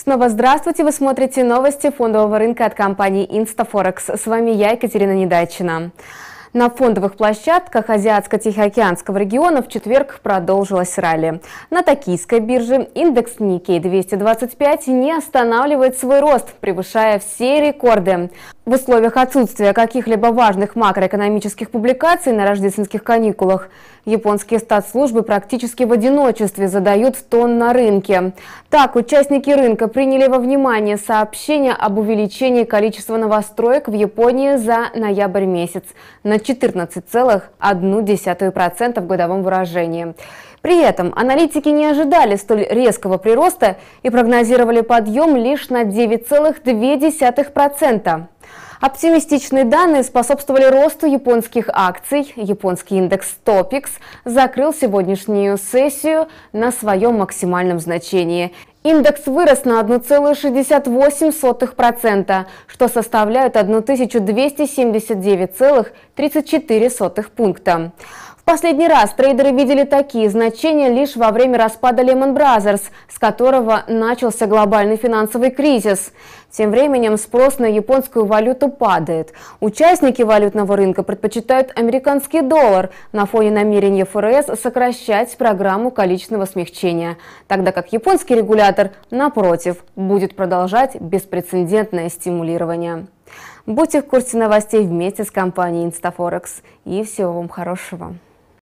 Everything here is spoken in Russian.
Снова здравствуйте! Вы смотрите новости фондового рынка от компании Instaforex. С вами я, Екатерина Недачина. На фондовых площадках Азиатско-Тихоокеанского региона в четверг продолжилась ралли. На токийской бирже индекс Никей 225 не останавливает свой рост, превышая все рекорды. В условиях отсутствия каких-либо важных макроэкономических публикаций на рождественских каникулах японские статслужбы практически в одиночестве задают тон на рынке. Так, участники рынка приняли во внимание сообщение об увеличении количества новостроек в Японии за ноябрь месяц на 14,1% в годовом выражении. При этом аналитики не ожидали столь резкого прироста и прогнозировали подъем лишь на 9,2%. Оптимистичные данные способствовали росту японских акций. Японский индекс Топикс закрыл сегодняшнюю сессию на своем максимальном значении. Индекс вырос на 1,68%, что составляет 1279,34 пункта. Последний раз трейдеры видели такие значения лишь во время распада Lehman Brothers, с которого начался глобальный финансовый кризис. Тем временем спрос на японскую валюту падает. Участники валютного рынка предпочитают американский доллар на фоне намерения ФРС сокращать программу количественного смягчения, тогда как японский регулятор, напротив, будет продолжать беспрецедентное стимулирование. Будьте в курсе новостей вместе с компанией InstaForex И всего вам хорошего!